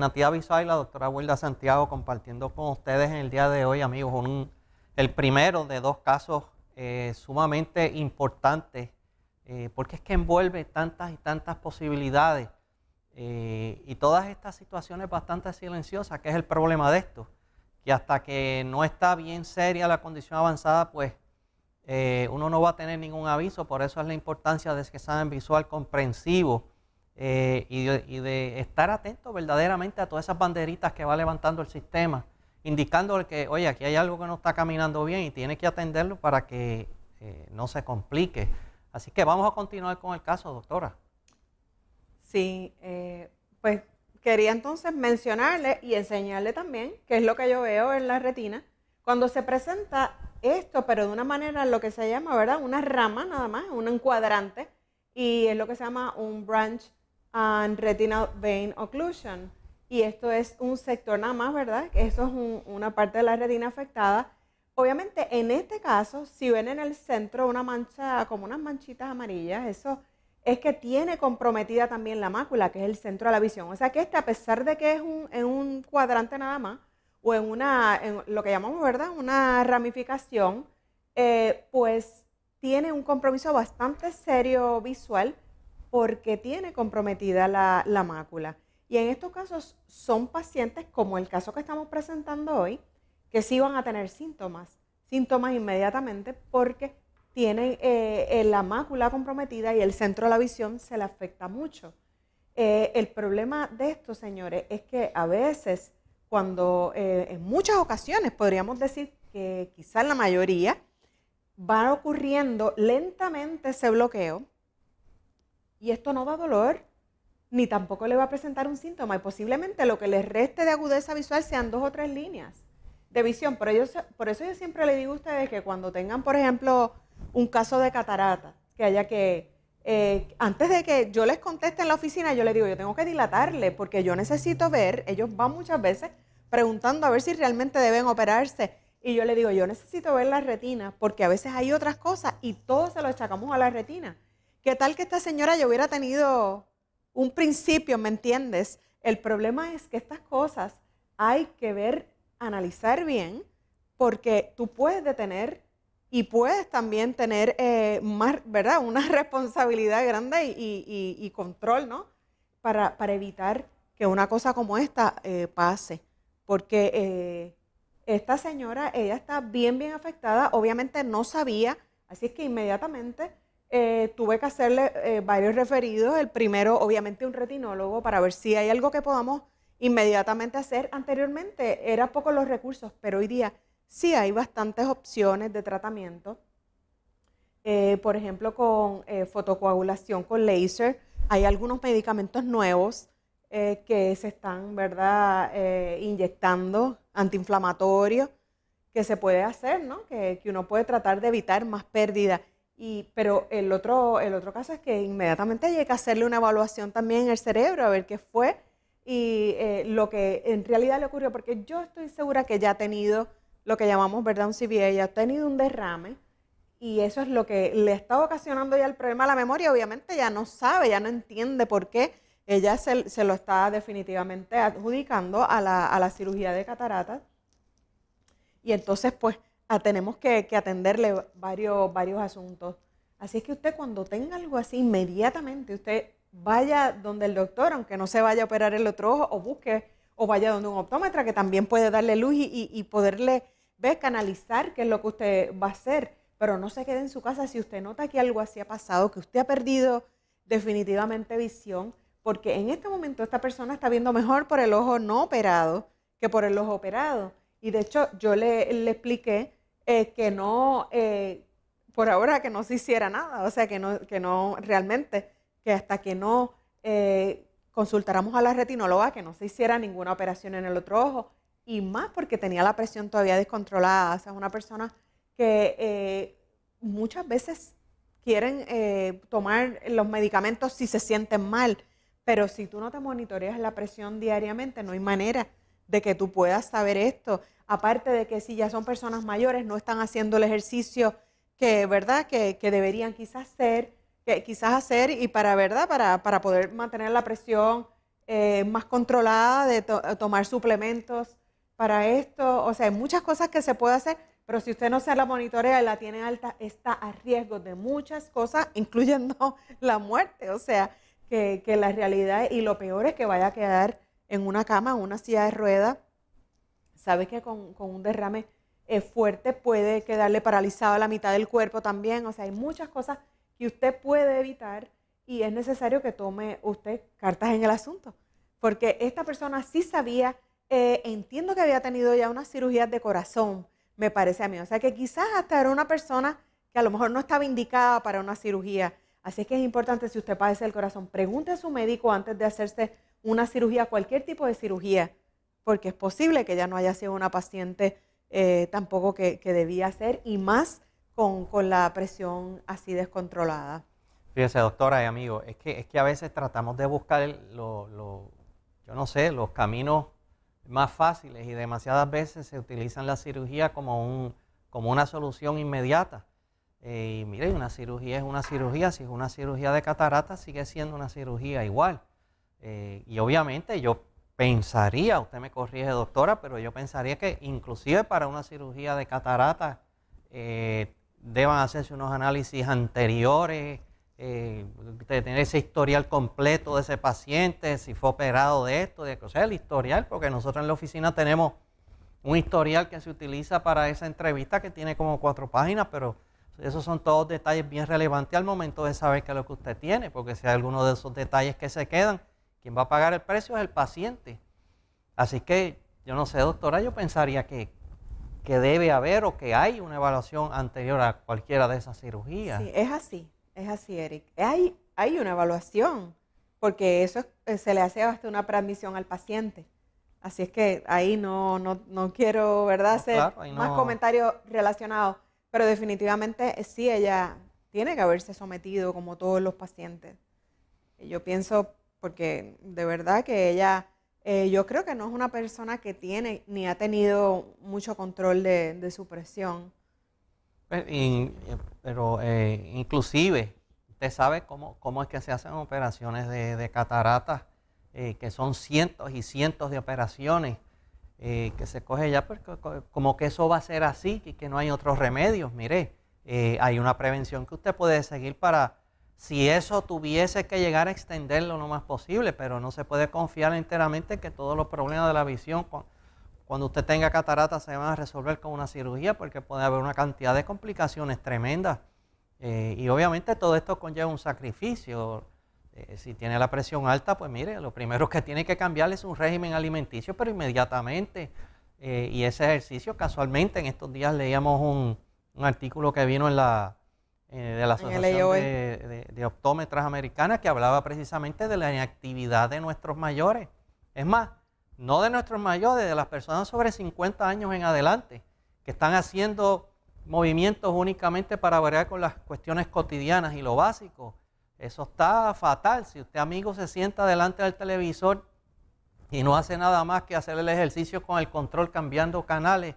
Natia y la doctora Wilda Santiago, compartiendo con ustedes en el día de hoy, amigos, el primero de dos casos eh, sumamente importantes, eh, porque es que envuelve tantas y tantas posibilidades eh, y todas estas situaciones bastante silenciosas, que es el problema de esto, que hasta que no está bien seria la condición avanzada, pues uno no va a tener ningún aviso, por eso es la importancia de ese examen visual comprensivo eh, y, de, estar atento verdaderamente a todas esas banderitas que va levantando el sistema, indicándole que, oye, aquí hay algo que no está caminando bien y tiene que atenderlo para que eh, no se complique. Así que vamos a continuar con el caso, doctora. Sí, eh, pues quería entonces mencionarle y enseñarle también, qué es lo que yo veo en la retina, cuando se presenta esto, pero de una manera lo que se llama, ¿verdad? Una rama nada más, un encuadrante, y es lo que se llama un branch and retinal vein occlusion. Y esto es un sector nada más, ¿verdad? Eso es una parte de la retina afectada. Obviamente, en este caso, si ven en el centro una mancha, como unas manchitas amarillas, eso es que tiene comprometida también la mácula, que es el centro de la visión. O sea que este, a pesar de que es un, en un cuadrante nada más, o en una, lo que llamamos, ¿verdad? Una ramificación, eh, pues tiene un compromiso bastante serio visual porque tiene comprometida la, mácula. Y en estos casos son pacientes como el caso que estamos presentando hoy, que sí van a tener síntomas, síntomas inmediatamente porque tienen eh, eh, la mácula comprometida y el centro de la visión se le afecta mucho. Eh, el problema de esto, señores, es que a veces, cuando en muchas ocasiones, podríamos decir que quizás la mayoría, va ocurriendo lentamente ese bloqueo, y esto no va dolor, ni tampoco le va a presentar un síntoma. Y posiblemente lo que les reste de agudeza visual sean dos o tres líneas de visión. Por, por eso yo siempre le digo a ustedes que cuando tengan, por ejemplo, un caso de catarata, que haya que, eh, antes de que yo les conteste en la oficina, yo les digo, yo tengo que dilatarle porque yo necesito ver, ellos van muchas veces preguntando a ver si realmente deben operarse. Y yo le digo, yo necesito ver la retina porque a veces hay otras cosas y todo se lo echamos a la retina. ¿Qué tal que esta señora ya hubiera tenido un principio, me entiendes? El problema es que estas cosas hay que ver, analizar bien, porque tú puedes detener y puedes también tener eh, más, ¿verdad? Una responsabilidad grande y, control, ¿no? Para, evitar que una cosa como esta eh, pase. Porque eh, esta señora, ella está bien, bien afectada, obviamente no sabía, así es que inmediatamente eh, tuve que hacerle eh, varios referidos. El primero, obviamente, un retinólogo para ver si hay algo que podamos inmediatamente hacer. Anteriormente eran pocos los recursos, pero hoy día sí hay bastantes opciones de tratamiento. Eh, por ejemplo, con fotocoagulación, con láser, hay algunos medicamentos nuevos que se están, ¿verdad?, inyectando, antiinflamatorios, que se puede hacer, ¿no? Que, que uno puede tratar de evitar más pérdida pero el otro, el otro caso es que inmediatamente hay que hacerle una evaluación también en el cerebro, a ver qué fue y eh, lo que en realidad le ocurrió, porque yo estoy segura que ya ha tenido lo que llamamos, ¿verdad? Un ya ha tenido un derrame y eso es lo que le está ocasionando ya el problema a la memoria. Obviamente ya no sabe, ya no entiende por qué. Ella se, lo está definitivamente adjudicando a la, a la cirugía de cataratas. Y entonces, pues, Ah, tenemos que, atenderle varios, varios asuntos. Así es que usted cuando tenga algo así, inmediatamente usted vaya donde el doctor, aunque no se vaya a operar el otro ojo, o busque, o vaya donde un optómetra que también puede darle luz y, y, poderle ver, canalizar qué es lo que usted va a hacer. Pero no se quede en su casa si usted nota que algo así ha pasado, que usted ha perdido definitivamente visión, porque en este momento esta persona está viendo mejor por el ojo no operado que por el ojo operado. Y de hecho yo le, le expliqué que no, eh, por ahora, que no se hiciera nada, o sea, que no, que no realmente, que hasta que no eh, consultáramos a la retinóloga, que no se hiciera ninguna operación en el otro ojo, y más porque tenía la presión todavía descontrolada, o sea, es una persona que eh, muchas veces quieren tomar los medicamentos si se sienten mal, pero si tú no te monitoreas la presión diariamente, no hay manera de que tú puedas saber esto. Aparte de que si ya son personas mayores, no están haciendo el ejercicio que, ¿verdad? Que, deberían quizás hacer, quizás hacer y para, ¿verdad? Para, poder mantener la presión eh, más controlada, de eh, tomar suplementos para esto. O sea, hay muchas cosas que se puede hacer, pero si usted no se la monitorea y la tiene alta, está a riesgo de muchas cosas, incluyendo la muerte. O sea, que, la realidad y lo peor es que vaya a quedar en una cama, en una silla de ruedas, sabe que con, un derrame eh, fuerte puede quedarle paralizado la mitad del cuerpo también. O sea, hay muchas cosas que usted puede evitar y es necesario que tome usted cartas en el asunto. Porque esta persona sí sabía, eh, entiendo que había tenido ya unas cirugías de corazón, me parece a mí. O sea que quizás hasta era una persona que a lo mejor no estaba indicada para una cirugía. Así que es importante si usted padece el corazón, pregunte a su médico antes de hacerse una cirugía, cualquier tipo de cirugía, porque es posible que ya no haya sido una paciente eh, tampoco que, debía ser, y más con, la presión así descontrolada. Fíjese, doctora y amigo, es que, es que a veces tratamos de buscar, lo, yo no sé, los caminos más fáciles y demasiadas veces se utilizan la cirugía como, un, como una solución inmediata. Eh, y mire, una cirugía es una cirugía, si es una cirugía de catarata sigue siendo una cirugía igual. Eh, y obviamente yo pensaría, usted me corrige doctora, pero yo pensaría que inclusive para una cirugía de catarata eh, deban hacerse unos análisis anteriores, eh, tener ese historial completo de ese paciente, si fue operado de esto, de o sea, el historial, porque nosotros en la oficina tenemos un historial que se utiliza para esa entrevista que tiene como cuatro páginas, pero esos son todos detalles bien relevantes al momento de saber qué es lo que usted tiene, porque si hay alguno de esos detalles que se quedan, quien va a pagar el precio es el paciente. Así que yo no sé, doctora, yo pensaría que, que debe haber o que hay una evaluación anterior a cualquiera de esas cirugías. Sí, es así, es así, Eric. Hay, hay una evaluación, porque eso eh, se le hace hasta una transmisión al paciente. Así es que ahí no, no, no quiero, ¿verdad?, hacer más comentarios relacionados, pero definitivamente eh, sí, ella tiene que haberse sometido como todos los pacientes. Yo pienso porque de verdad que ella, eh, yo creo que no es una persona que tiene ni ha tenido mucho control de, su presión. Pero, eh, eh, inclusive, usted sabe cómo, cómo es que se hacen operaciones de, cataratas, que son cientos y cientos de operaciones. que se coge ya porque, como que eso va a ser así y que no hay otros remedios. Mire, hay una prevención que usted puede seguir para si eso tuviese que llegar a extenderlo lo más posible, pero no se puede confiar enteramente que todos los problemas de la visión cuando usted tenga catarata se van a resolver con una cirugía porque puede haber una cantidad de complicaciones tremendas. Eh, y obviamente todo esto conlleva un sacrificio. Eh, si tiene la presión alta, pues mire, lo primero que tiene que cambiar es un régimen alimenticio, pero inmediatamente. Eh, y ese ejercicio, casualmente, en estos días leíamos un, un artículo que vino en la, eh, de la Asociación e. de, Optómetras Americanas que hablaba precisamente de la inactividad de nuestros mayores. Es más, no de nuestros mayores, de las personas sobre 50 años en adelante, que están haciendo movimientos únicamente para variar con las cuestiones cotidianas y lo básico. Eso está fatal. Si usted, amigo, se sienta delante del televisor y no hace nada más que hacer el ejercicio con el control cambiando canales,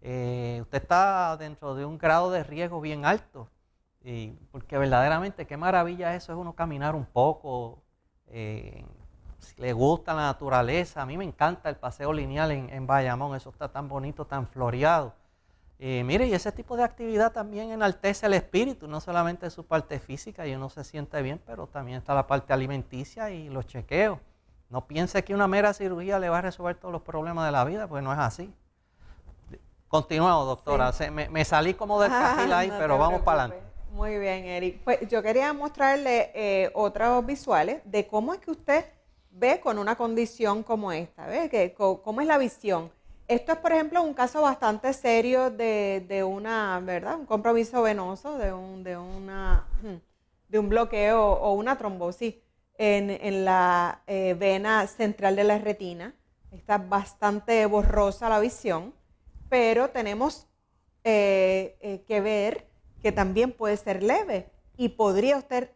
eh, usted está dentro de un grado de riesgo bien alto. Y porque verdaderamente qué maravilla eso es uno caminar un poco. Eh, si le gusta la naturaleza, a mí me encanta el paseo lineal en, Bayamón, eso está tan bonito, tan floreado. Eh, mire, y ese tipo de actividad también enaltece el espíritu, no solamente su parte física y uno se siente bien, pero también está la parte alimenticia y los chequeos. No piense que una mera cirugía le va a resolver todos los problemas de la vida, pues no es así. Continuamos, doctora. me, salí como del ah, ahí, pero vamos para adelante. Muy bien, Eric. Pues yo quería mostrarle eh, otros visuales de cómo es que usted ve con una condición como esta, ¿ve? ¿Cómo es la visión? Esto es, por ejemplo, un caso bastante serio de, una, ¿verdad? Un compromiso venoso, de un, de una, de un bloqueo o una trombosis en, la eh, vena central de la retina. Está bastante borrosa la visión, pero tenemos eh, que ver que también puede ser leve y podría usted,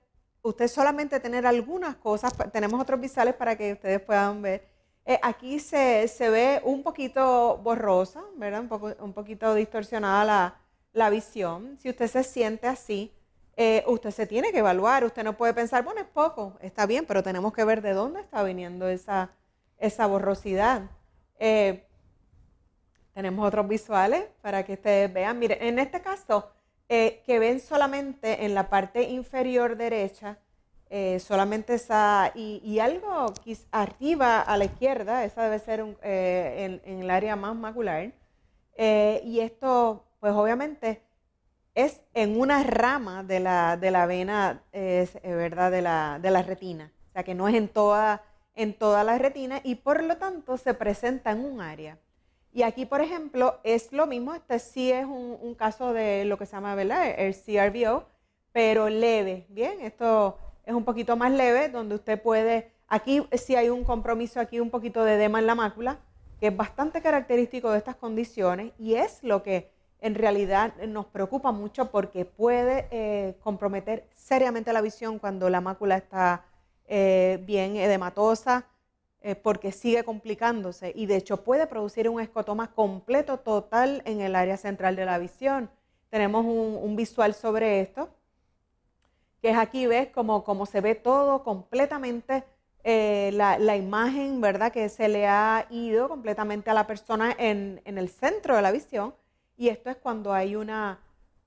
solamente tener algunas cosas, tenemos otros visuales para que ustedes puedan ver. Eh, aquí se, ve un poquito borrosa, ¿verdad? Un, un poquito distorsionada la, visión. Si usted se siente así, eh, usted se tiene que evaluar, usted no puede pensar, bueno, es poco, está bien, pero tenemos que ver de dónde está viniendo esa, borrosidad. Eh, tenemos otros visuales para que ustedes vean. Mire, en este caso eh, que ven solamente en la parte inferior derecha, eh, solamente esa, y, algo arriba a la izquierda, esa debe ser eh, en, en, el área más macular. y esto, pues obviamente, es en una rama de la, de la vena, ¿verdad? De la, de la retina. O sea, que no es en toda, en toda la retina y por lo tanto se presenta en un área. Y aquí, por ejemplo, es lo mismo, este sí es un, caso de lo que se llama, ¿verdad? El CRBO, pero leve, ¿bien? Esto es un poquito más leve, donde usted puede, aquí sí hay un compromiso, aquí un poquito de edema en la mácula, que es bastante característico de estas condiciones y es lo que en realidad nos preocupa mucho porque puede eh, comprometer seriamente la visión cuando la mácula está eh, bien edematosa porque sigue complicándose y de hecho puede producir un escotoma completo, total en el área central de la visión. Tenemos un, visual sobre esto, que es aquí, ves como, como se ve todo completamente, eh, la, imagen, ¿verdad? Que se le ha ido completamente a la persona en, el centro de la visión y esto es cuando hay una,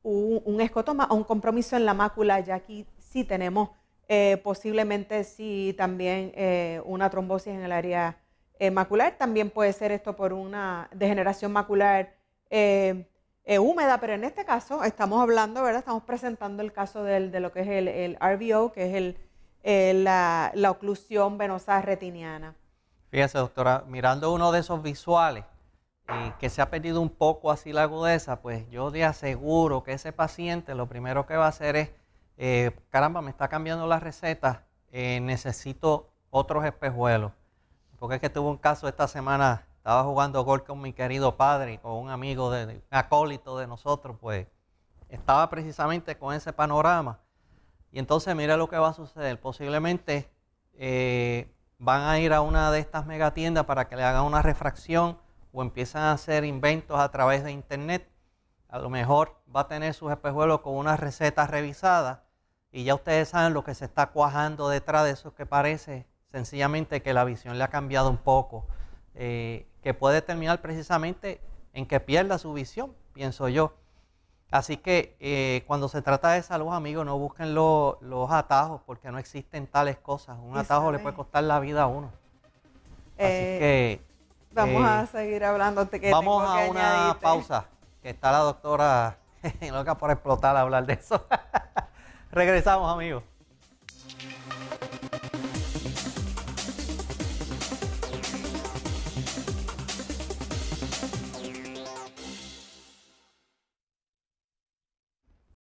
un, un escotoma o un compromiso en la mácula, ya aquí sí tenemos eh, posiblemente si también eh, una trombosis en el área eh, macular, también puede ser esto por una degeneración macular húmeda, pero en este caso estamos hablando, ¿verdad? Estamos presentando el caso del, de lo que es el, el RVO, que es el, la, la oclusión venosa retiniana. Fíjese, doctora, mirando uno de esos visuales, que se ha perdido un poco así la agudeza, pues yo le aseguro que ese paciente lo primero que va a hacer es eh, caramba, me está cambiando la receta, eh, necesito otros espejuelos. Porque es que tuve un caso esta semana, estaba jugando gol con mi querido padre, o un amigo, de, un acólito de nosotros, pues estaba precisamente con ese panorama. Y entonces mira lo que va a suceder. Posiblemente eh, van a ir a una de estas megatiendas para que le hagan una refracción o empiezan a hacer inventos a través de internet. A lo mejor va a tener sus espejuelos con unas receta revisadas y ya ustedes saben lo que se está cuajando detrás de eso, que parece sencillamente que la visión le ha cambiado un poco, eh, que puede terminar precisamente en que pierda su visión, pienso yo. Así que eh, cuando se trata de salud, amigos, no busquen los atajos porque no existen tales cosas. Un atajo le puede costar la vida a uno. Así eh, que... Vamos a seguir hablando. Que vamos a una pausa, que está la doctora loca por explotar a hablar de eso. Regresamos, amigos.